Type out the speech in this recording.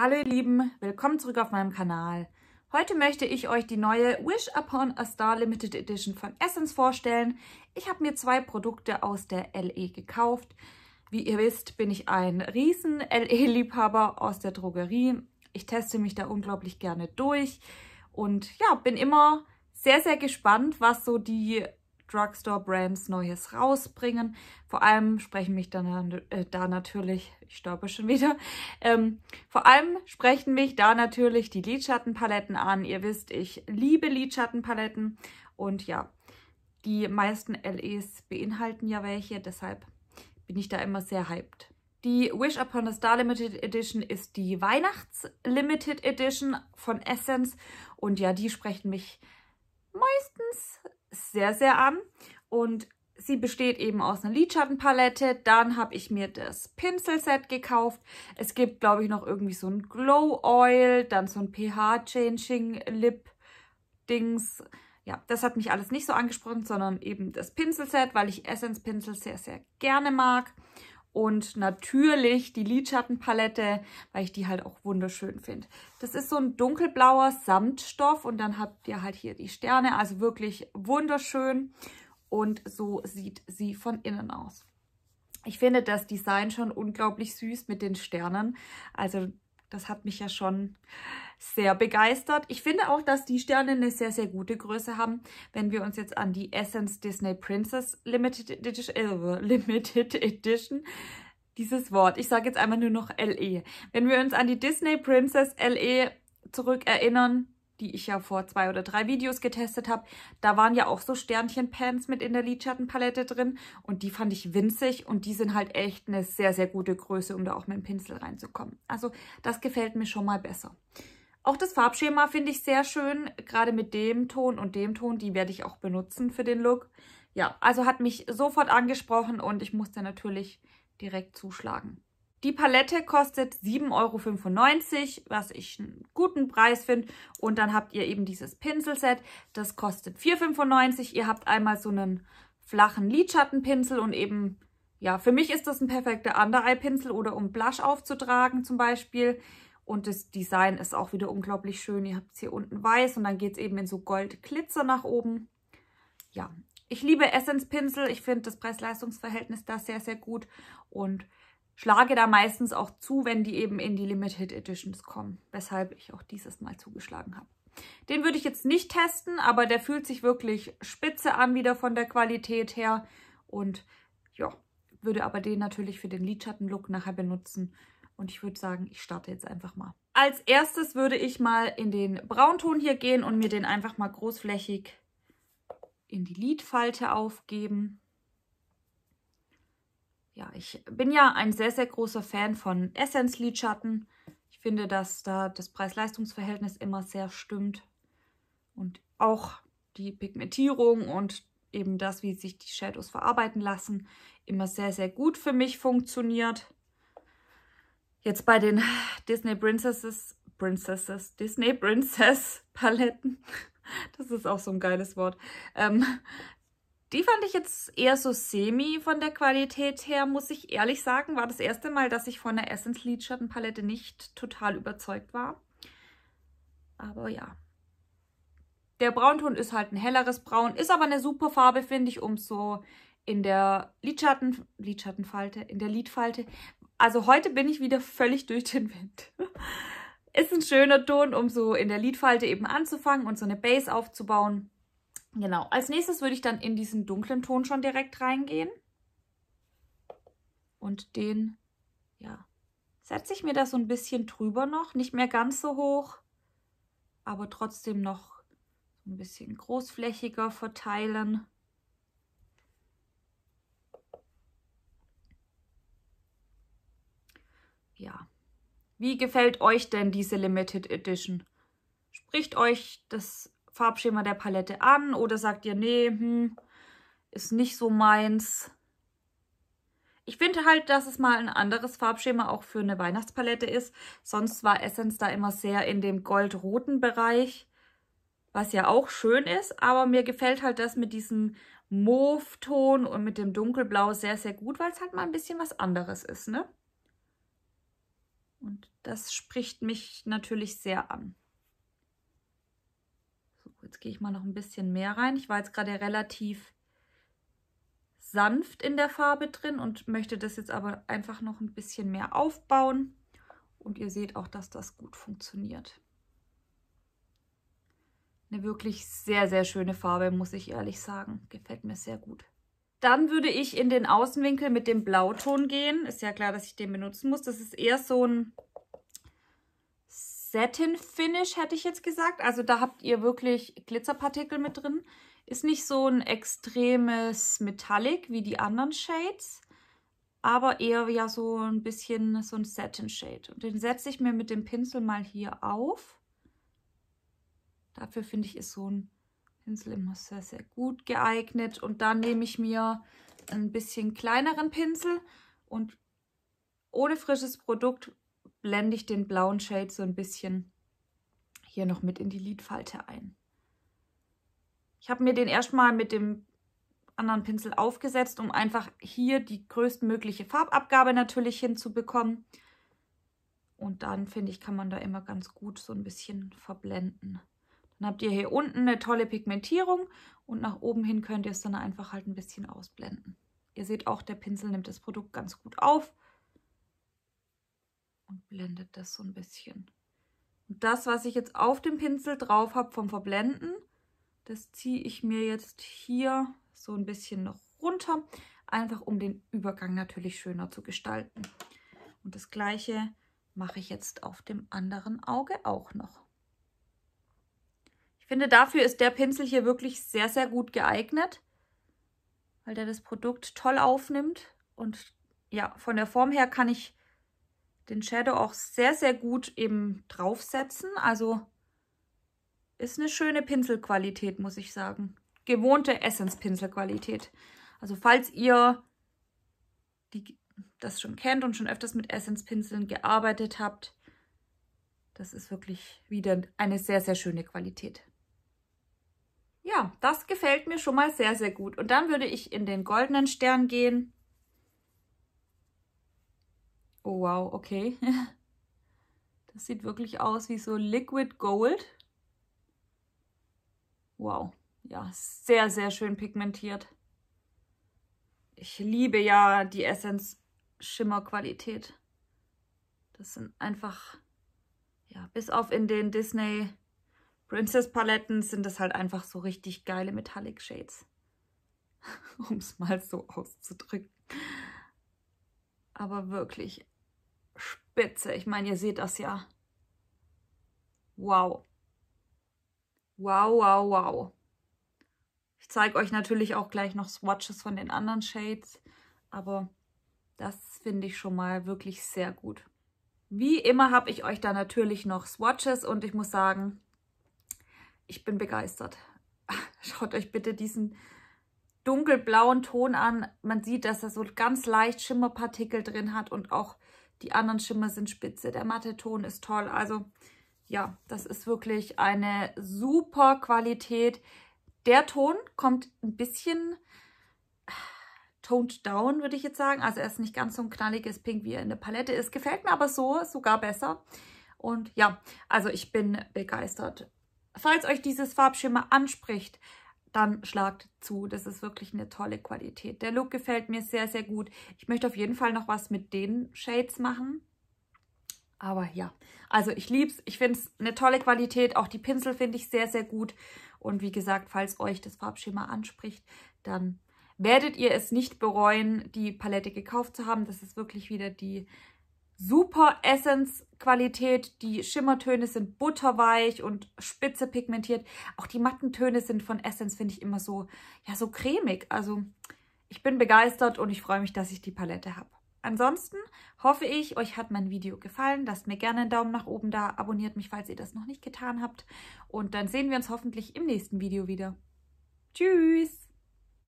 Hallo ihr Lieben, willkommen zurück auf meinem Kanal. Heute möchte ich euch die neue Wish Upon a Star Limited Edition von Essence vorstellen. Ich habe mir zwei Produkte aus der LE gekauft. Wie ihr wisst, bin ich ein riesen LE-Liebhaber aus der Drogerie. Ich teste mich da unglaublich gerne durch und ja, bin immer sehr, sehr gespannt, was so die Drugstore Brands Neues rausbringen. Vor allem sprechen mich dann äh, da natürlich, ich staube schon wieder, ähm, vor allem sprechen mich da natürlich die Lidschattenpaletten an. Ihr wisst, ich liebe Lidschattenpaletten und ja, die meisten LEs beinhalten ja welche, deshalb bin ich da immer sehr hyped. Die Wish Upon a Star Limited Edition ist die Weihnachts-Limited Edition von Essence. Und ja, die sprechen mich meistens sehr, sehr an. Und sie besteht eben aus einer Lidschattenpalette. Dann habe ich mir das Pinselset gekauft. Es gibt, glaube ich, noch irgendwie so ein Glow Oil, dann so ein pH-Changing Lip Dings. Ja, das hat mich alles nicht so angesprochen, sondern eben das Pinselset, weil ich Essence Pinsel sehr, sehr gerne mag und natürlich die Lidschattenpalette, weil ich die halt auch wunderschön finde. Das ist so ein dunkelblauer Samtstoff und dann habt ihr halt hier die Sterne, also wirklich wunderschön und so sieht sie von innen aus. Ich finde das Design schon unglaublich süß mit den Sternen. Also das hat mich ja schon sehr begeistert. Ich finde auch, dass die Sterne eine sehr, sehr gute Größe haben. Wenn wir uns jetzt an die Essence Disney Princess Limited Edition, äh, Limited Edition dieses Wort, ich sage jetzt einmal nur noch LE. Wenn wir uns an die Disney Princess LE zurückerinnern, die ich ja vor zwei oder drei Videos getestet habe. Da waren ja auch so Sternchenpans mit in der Lidschattenpalette drin und die fand ich winzig und die sind halt echt eine sehr, sehr gute Größe, um da auch mit dem Pinsel reinzukommen. Also das gefällt mir schon mal besser. Auch das Farbschema finde ich sehr schön, gerade mit dem Ton und dem Ton, die werde ich auch benutzen für den Look. Ja, also hat mich sofort angesprochen und ich musste natürlich direkt zuschlagen. Die Palette kostet 7,95 Euro, was ich einen guten Preis finde. Und dann habt ihr eben dieses Pinselset, das kostet 4,95 Euro. Ihr habt einmal so einen flachen Lidschattenpinsel und eben, ja, für mich ist das ein perfekter Under-Eye-Pinsel oder um Blush aufzutragen zum Beispiel. Und das Design ist auch wieder unglaublich schön. Ihr habt es hier unten weiß und dann geht es eben in so Goldglitzer nach oben. Ja, ich liebe Essence-Pinsel. Ich finde das Preis-Leistungs-Verhältnis da sehr, sehr gut. Und schlage da meistens auch zu, wenn die eben in die Limited Editions kommen, weshalb ich auch dieses Mal zugeschlagen habe. Den würde ich jetzt nicht testen, aber der fühlt sich wirklich spitze an, wieder von der Qualität her. Und ja, würde aber den natürlich für den Lidschattenlook nachher benutzen. Und ich würde sagen, ich starte jetzt einfach mal. Als erstes würde ich mal in den Braunton hier gehen und mir den einfach mal großflächig in die Lidfalte aufgeben ja, ich bin ja ein sehr, sehr großer Fan von Essence-Lidschatten. Ich finde, dass da das Preis-Leistungs-Verhältnis immer sehr stimmt. Und auch die Pigmentierung und eben das, wie sich die Shadows verarbeiten lassen, immer sehr, sehr gut für mich funktioniert. Jetzt bei den Disney Princesses, Princesses, Disney Princess Paletten, das ist auch so ein geiles Wort, ähm, die fand ich jetzt eher so semi von der Qualität her, muss ich ehrlich sagen. War das erste Mal, dass ich von der Essence Lidschattenpalette nicht total überzeugt war. Aber ja. Der Braunton ist halt ein helleres Braun, ist aber eine super Farbe, finde ich, um so in der Lidschatten, Lidschattenfalte, in der Lidfalte. Also heute bin ich wieder völlig durch den Wind. ist ein schöner Ton, um so in der Lidfalte eben anzufangen und so eine Base aufzubauen. Genau, als nächstes würde ich dann in diesen dunklen Ton schon direkt reingehen. Und den, ja, setze ich mir da so ein bisschen drüber noch. Nicht mehr ganz so hoch, aber trotzdem noch ein bisschen großflächiger verteilen. Ja. Wie gefällt euch denn diese Limited Edition? Spricht euch das Farbschema der Palette an oder sagt ihr, nee, hm, ist nicht so meins. Ich finde halt, dass es mal ein anderes Farbschema auch für eine Weihnachtspalette ist. Sonst war Essence da immer sehr in dem goldroten Bereich, was ja auch schön ist. Aber mir gefällt halt das mit diesem Mauve-Ton und mit dem Dunkelblau sehr, sehr gut, weil es halt mal ein bisschen was anderes ist, ne? Und das spricht mich natürlich sehr an. Jetzt gehe ich mal noch ein bisschen mehr rein. Ich war jetzt gerade relativ sanft in der Farbe drin und möchte das jetzt aber einfach noch ein bisschen mehr aufbauen. Und ihr seht auch, dass das gut funktioniert. Eine wirklich sehr, sehr schöne Farbe, muss ich ehrlich sagen. Gefällt mir sehr gut. Dann würde ich in den Außenwinkel mit dem Blauton gehen. Ist ja klar, dass ich den benutzen muss. Das ist eher so ein Satin Finish, hätte ich jetzt gesagt. Also da habt ihr wirklich Glitzerpartikel mit drin. Ist nicht so ein extremes Metallic wie die anderen Shades, aber eher ja so ein bisschen so ein Satin Shade. Und den setze ich mir mit dem Pinsel mal hier auf. Dafür finde ich, ist so ein Pinsel immer sehr, sehr gut geeignet. Und dann nehme ich mir ein bisschen kleineren Pinsel und ohne frisches Produkt blende ich den blauen Shade so ein bisschen hier noch mit in die Lidfalte ein. Ich habe mir den erstmal mit dem anderen Pinsel aufgesetzt, um einfach hier die größtmögliche Farbabgabe natürlich hinzubekommen. Und dann, finde ich, kann man da immer ganz gut so ein bisschen verblenden. Dann habt ihr hier unten eine tolle Pigmentierung und nach oben hin könnt ihr es dann einfach halt ein bisschen ausblenden. Ihr seht auch, der Pinsel nimmt das Produkt ganz gut auf und blendet das so ein bisschen. Und das, was ich jetzt auf dem Pinsel drauf habe vom Verblenden, das ziehe ich mir jetzt hier so ein bisschen noch runter, einfach um den Übergang natürlich schöner zu gestalten. Und das gleiche mache ich jetzt auf dem anderen Auge auch noch. Ich finde, dafür ist der Pinsel hier wirklich sehr, sehr gut geeignet, weil der das Produkt toll aufnimmt. Und ja, von der Form her kann ich den Shadow auch sehr, sehr gut eben draufsetzen. Also ist eine schöne Pinselqualität, muss ich sagen. Gewohnte Essence-Pinselqualität. Also falls ihr die, das schon kennt und schon öfters mit Essence-Pinseln gearbeitet habt, das ist wirklich wieder eine sehr, sehr schöne Qualität. Ja, das gefällt mir schon mal sehr, sehr gut. Und dann würde ich in den goldenen Stern gehen Oh wow, okay. Das sieht wirklich aus wie so Liquid Gold. Wow, ja, sehr, sehr schön pigmentiert. Ich liebe ja die Essence Schimmerqualität. Das sind einfach, ja, bis auf in den Disney Princess Paletten sind das halt einfach so richtig geile Metallic Shades. um es mal so auszudrücken. Aber wirklich spitze. Ich meine, ihr seht das ja. Wow. Wow, wow, wow. Ich zeige euch natürlich auch gleich noch Swatches von den anderen Shades, aber das finde ich schon mal wirklich sehr gut. Wie immer habe ich euch da natürlich noch Swatches und ich muss sagen, ich bin begeistert. Schaut euch bitte diesen dunkelblauen Ton an. Man sieht, dass er so ganz leicht Schimmerpartikel drin hat und auch die anderen Schimmer sind spitze, der matte Ton ist toll. Also ja, das ist wirklich eine super Qualität. Der Ton kommt ein bisschen äh, toned down, würde ich jetzt sagen. Also er ist nicht ganz so ein knalliges Pink, wie er in der Palette ist. Gefällt mir aber so sogar besser. Und ja, also ich bin begeistert. Falls euch dieses Farbschimmer anspricht, dann schlagt zu. Das ist wirklich eine tolle Qualität. Der Look gefällt mir sehr, sehr gut. Ich möchte auf jeden Fall noch was mit den Shades machen. Aber ja, also ich liebe es. Ich finde es eine tolle Qualität. Auch die Pinsel finde ich sehr, sehr gut. Und wie gesagt, falls euch das Farbschema anspricht, dann werdet ihr es nicht bereuen, die Palette gekauft zu haben. Das ist wirklich wieder die super Essence-Qualität. Die Schimmertöne sind butterweich und spitze pigmentiert. Auch die matten Töne sind von Essence, finde ich, immer so, ja, so cremig. Also ich bin begeistert und ich freue mich, dass ich die Palette habe. Ansonsten hoffe ich, euch hat mein Video gefallen. Lasst mir gerne einen Daumen nach oben da, abonniert mich, falls ihr das noch nicht getan habt. Und dann sehen wir uns hoffentlich im nächsten Video wieder. Tschüss!